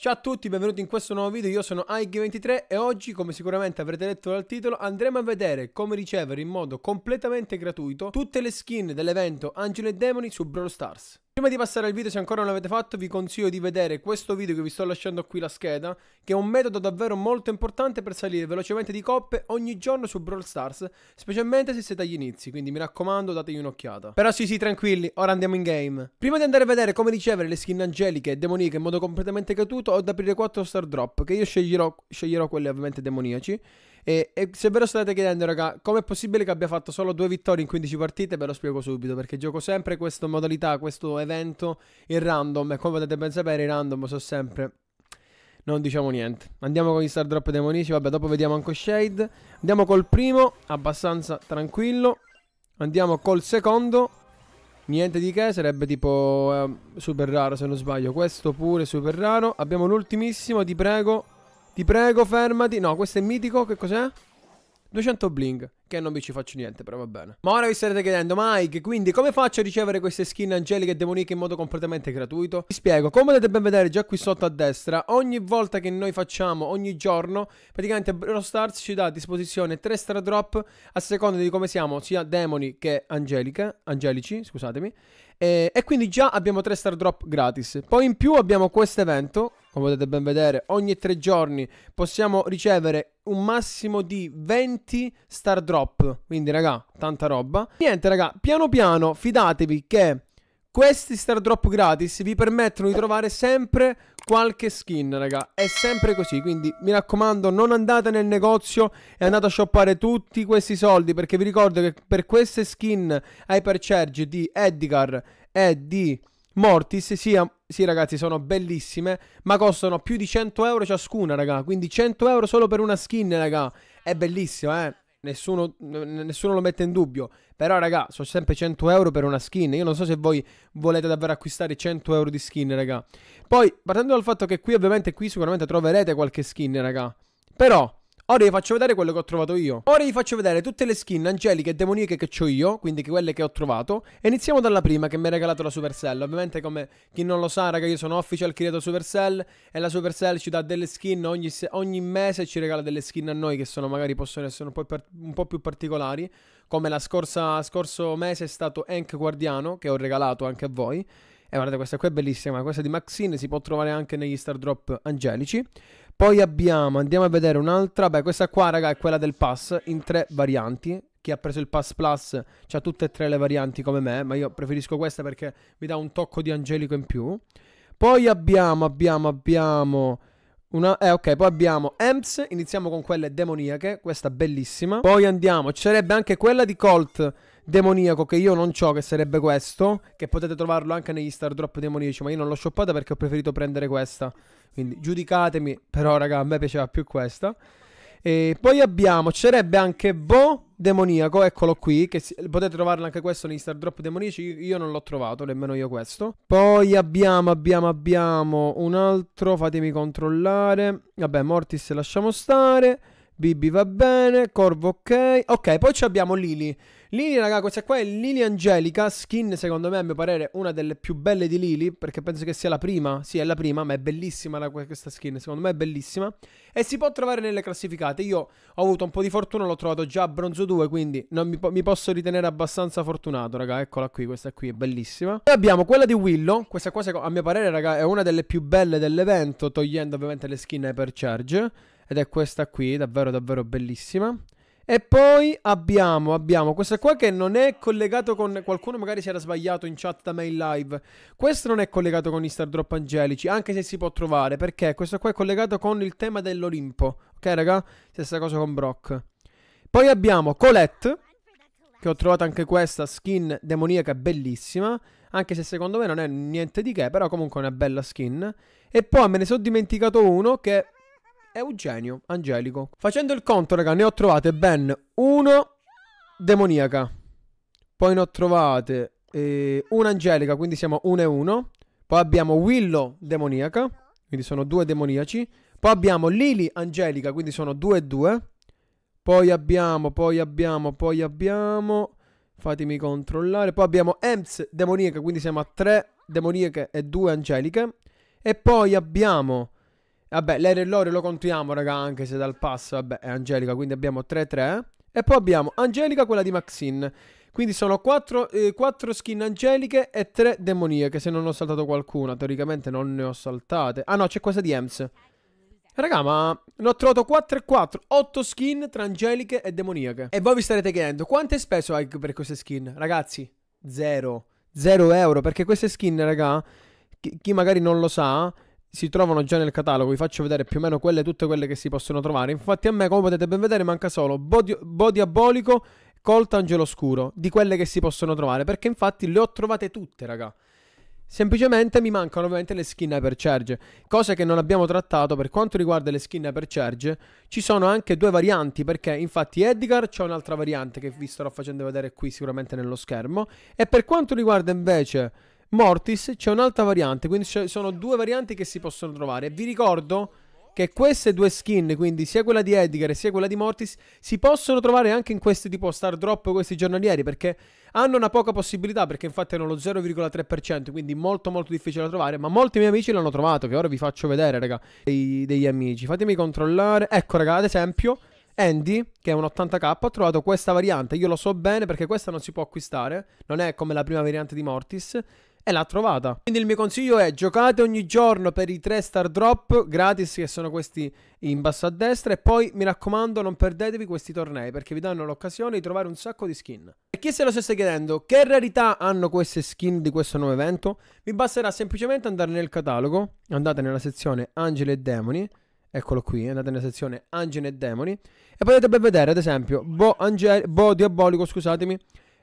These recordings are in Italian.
Ciao a tutti, benvenuti in questo nuovo video, io sono AIG23 e oggi, come sicuramente avrete letto dal titolo, andremo a vedere come ricevere in modo completamente gratuito tutte le skin dell'evento Angelo e Demoni su Brawl Stars. Prima di passare al video, se ancora non l'avete fatto, vi consiglio di vedere questo video che vi sto lasciando qui la scheda, che è un metodo davvero molto importante per salire velocemente di coppe ogni giorno su Brawl Stars, specialmente se siete agli inizi, quindi mi raccomando dategli un'occhiata. Però sì sì, tranquilli, ora andiamo in game. Prima di andare a vedere come ricevere le skin angeliche e demoniche in modo completamente caduto, ho da aprire 4 star drop, che io sceglierò, sceglierò quelli ovviamente demoniaci, e, e, se ve lo state chiedendo, raga, com'è possibile che abbia fatto solo due vittorie in 15 partite? Ve lo spiego subito, perché gioco sempre questa modalità, questo evento in random. E come potete ben sapere, i random sono sempre... Non diciamo niente. Andiamo con gli star drop demonici, vabbè, dopo vediamo anche Shade. Andiamo col primo, abbastanza tranquillo. Andiamo col secondo. Niente di che, sarebbe tipo eh, super raro se non sbaglio. Questo pure super raro. Abbiamo l'ultimissimo, ti prego. Ti prego, fermati. No, questo è mitico. Che cos'è? 200 bling Che non vi ci faccio niente però va bene Ma ora vi starete chiedendo Mike quindi come faccio a ricevere queste skin angeliche e demoniche in modo completamente gratuito? Vi spiego come potete ben vedere già qui sotto a destra Ogni volta che noi facciamo ogni giorno Praticamente Brawl Stars ci dà a disposizione 3 star drop A seconda di come siamo sia demoni che angeliche Angelici scusatemi e, e quindi già abbiamo 3 star drop gratis Poi in più abbiamo questo evento come potete ben vedere, ogni tre giorni possiamo ricevere un massimo di 20 star drop. Quindi, raga, tanta roba. Niente, raga, piano piano fidatevi che questi star drop gratis vi permettono di trovare sempre qualche skin, raga. È sempre così, quindi mi raccomando, non andate nel negozio e andate a shoppare tutti questi soldi, perché vi ricordo che per queste skin Hypercharge di Edgar e di Mortis, sì, sì, ragazzi, sono bellissime, ma costano più di 100 euro ciascuna, raga. Quindi 100 euro solo per una skin, raga. È bellissimo, eh. Nessuno, nessuno, lo mette in dubbio. Però, raga, sono sempre 100 euro per una skin. Io non so se voi volete davvero acquistare 100 euro di skin, raga. Poi, partendo dal fatto che qui, ovviamente, qui sicuramente troverete qualche skin, raga. Però, Ora vi faccio vedere quello che ho trovato io. Ora vi faccio vedere tutte le skin angeliche e demoniche che ho io, quindi quelle che ho trovato. E iniziamo dalla prima che mi ha regalato la Supercell. Ovviamente come chi non lo sa, raga, io sono official creato Supercell e la Supercell ci dà delle skin ogni, ogni mese ci regala delle skin a noi che sono magari possono essere un po', per, un po più particolari. Come la scorsa, scorso mese è stato Hank Guardiano, che ho regalato anche a voi. E guardate, questa qua è bellissima. Questa di Maxine si può trovare anche negli star drop angelici. Poi abbiamo, andiamo a vedere un'altra. Beh, questa qua, raga, è quella del pass in tre varianti. Chi ha preso il pass plus ha tutte e tre le varianti come me, ma io preferisco questa perché mi dà un tocco di angelico in più. Poi abbiamo, abbiamo, abbiamo... Una, eh, ok, poi abbiamo Ems, iniziamo con quelle demoniache, questa bellissima. Poi andiamo, ci sarebbe anche quella di Colt demoniaco che io non ho, che sarebbe questo, che potete trovarlo anche negli star drop demoniaci, ma io non l'ho shoppata perché ho preferito prendere questa. Quindi giudicatemi, però raga, a me piaceva più questa. E poi abbiamo, c'erebbe anche Bo demoniaco, eccolo qui, che si, potete trovarlo anche questo negli star drop demoniaci, io, io non l'ho trovato, nemmeno io questo. Poi abbiamo, abbiamo, abbiamo un altro, fatemi controllare. Vabbè, Mortis lasciamo stare. Bibi va bene, Corvo ok. Ok, poi ci abbiamo Lily. Lily, raga, questa qua è Lily Angelica, skin secondo me a mio parere una delle più belle di Lily, perché penso che sia la prima, sì è la prima, ma è bellissima la, questa skin, secondo me è bellissima. E si può trovare nelle classificate, io ho avuto un po' di fortuna, l'ho trovato già a bronzo 2, quindi non mi, mi, posso ritenere abbastanza fortunato, raga, eccola qui, questa qui è bellissima. Poi abbiamo quella di Willow, questa qua a mio parere, raga, è una delle più belle dell'evento, togliendo ovviamente le skin Hypercharge ed è questa qui, davvero davvero bellissima. E poi abbiamo, abbiamo questa qua che non è collegato con... Qualcuno magari si era sbagliato in chat da mail live. Questo non è collegato con i Star Drop Angelici, anche se si può trovare, perché questo qua è collegato con il tema dell'Olimpo. Ok raga? Stessa cosa con Brock. Poi abbiamo Colette, che ho trovato anche questa skin demoniaca bellissima. Anche se secondo me non è niente di che, però comunque è una bella skin. E poi me ne sono dimenticato uno che Eugenio Angelico. Facendo il conto, raga, ne ho trovate ben uno demoniaca. Poi ne ho trovate eh, una angelica, quindi siamo 1 e 1. Poi abbiamo Willow demoniaca, quindi sono due demoniaci. Poi abbiamo Lily angelica, quindi sono 2 e 2. Poi abbiamo, poi abbiamo, poi abbiamo... Fatemi controllare. Poi abbiamo Ems demoniaca, quindi siamo a 3 demoniache e 2 angeliche. E poi abbiamo Vabbè, l'Ere e Lore lo contiamo, raga, anche se dal passo, vabbè, è Angelica, quindi abbiamo 3-3. E poi abbiamo Angelica, quella di Maxine. Quindi sono 4, eh, 4 skin angeliche e 3 demoniache, se non ho saltato qualcuna. Teoricamente non ne ho saltate. Ah no, c'è questa di Ems. Raga, ma ne ho trovato 4 e 4, 8 skin tra angeliche e demoniache. E voi vi starete chiedendo, quanto è speso Ike per queste skin? Ragazzi, 0. 0 euro, perché queste skin, raga, chi magari non lo sa si trovano già nel catalogo, vi faccio vedere più o meno quelle, tutte quelle che si possono trovare. Infatti a me, come potete ben vedere, manca solo Bodio, Bo Diabolico, Colt Angelo Scuro, di quelle che si possono trovare, perché infatti le ho trovate tutte, raga. Semplicemente mi mancano ovviamente le skin per Charge, cose che non abbiamo trattato per quanto riguarda le skin per Charge. Ci sono anche due varianti, perché infatti Edgar c'è un'altra variante che vi starò facendo vedere qui sicuramente nello schermo. E per quanto riguarda invece Mortis c'è un'altra variante, quindi sono due varianti che si possono trovare. Vi ricordo che queste due skin, quindi sia quella di Edgar sia quella di Mortis, si possono trovare anche in questi tipo star drop questi giornalieri, perché hanno una poca possibilità, perché infatti hanno lo 0,3%, quindi molto molto difficile da trovare, ma molti miei amici l'hanno trovato, che ora vi faccio vedere, raga, dei, degli amici. Fatemi controllare. Ecco, raga, ad esempio... Andy, che è un 80k, ha trovato questa variante. Io lo so bene perché questa non si può acquistare. Non è come la prima variante di Mortis e l'ha trovata. Quindi il mio consiglio è giocate ogni giorno per i 3 star drop gratis che sono questi in basso a destra e poi mi raccomando non perdetevi questi tornei perché vi danno l'occasione di trovare un sacco di skin. E chi se lo stesse chiedendo che rarità hanno queste skin di questo nuovo evento? Vi basterà semplicemente andare nel catalogo, andate nella sezione Angeli e Demoni eccolo qui, andate nella sezione Angeli e Demoni e potete vedere ad esempio Bo, Angel, Bo Diabolico, scusatemi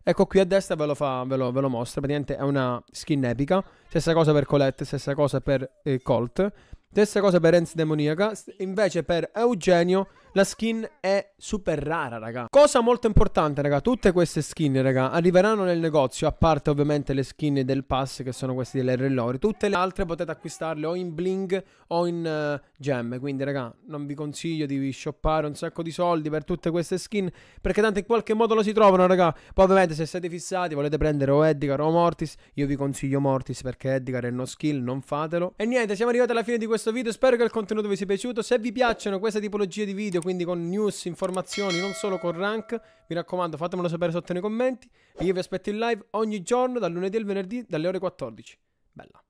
Ecco qui a destra ve lo, fa, ve lo, ve lo mostra, praticamente è una skin epica, stessa cosa per Colette, stessa cosa per eh, Colt, stessa cosa per Enz Demoniaca, invece per Eugenio la skin è super rara, raga. Cosa molto importante, raga, tutte queste skin, raga, arriveranno nel negozio, a parte ovviamente le skin del pass che sono queste delle Rellori. Tutte le altre potete acquistarle o in bling o in uh, gem, quindi, raga, non vi consiglio di shoppare un sacco di soldi per tutte queste skin, perché tanto in qualche modo lo si trovano, raga. Poi ovviamente se siete fissati, volete prendere o Edgar o Mortis, io vi consiglio Mortis perché Edgar è no skill, non fatelo. E niente, siamo arrivati alla fine di questo video, spero che il contenuto vi sia piaciuto. Se vi piacciono queste tipologie di video quindi con news, informazioni, non solo con rank. Mi raccomando, fatemelo sapere sotto nei commenti. Io vi aspetto in live ogni giorno, dal lunedì al venerdì, dalle ore 14. Bella.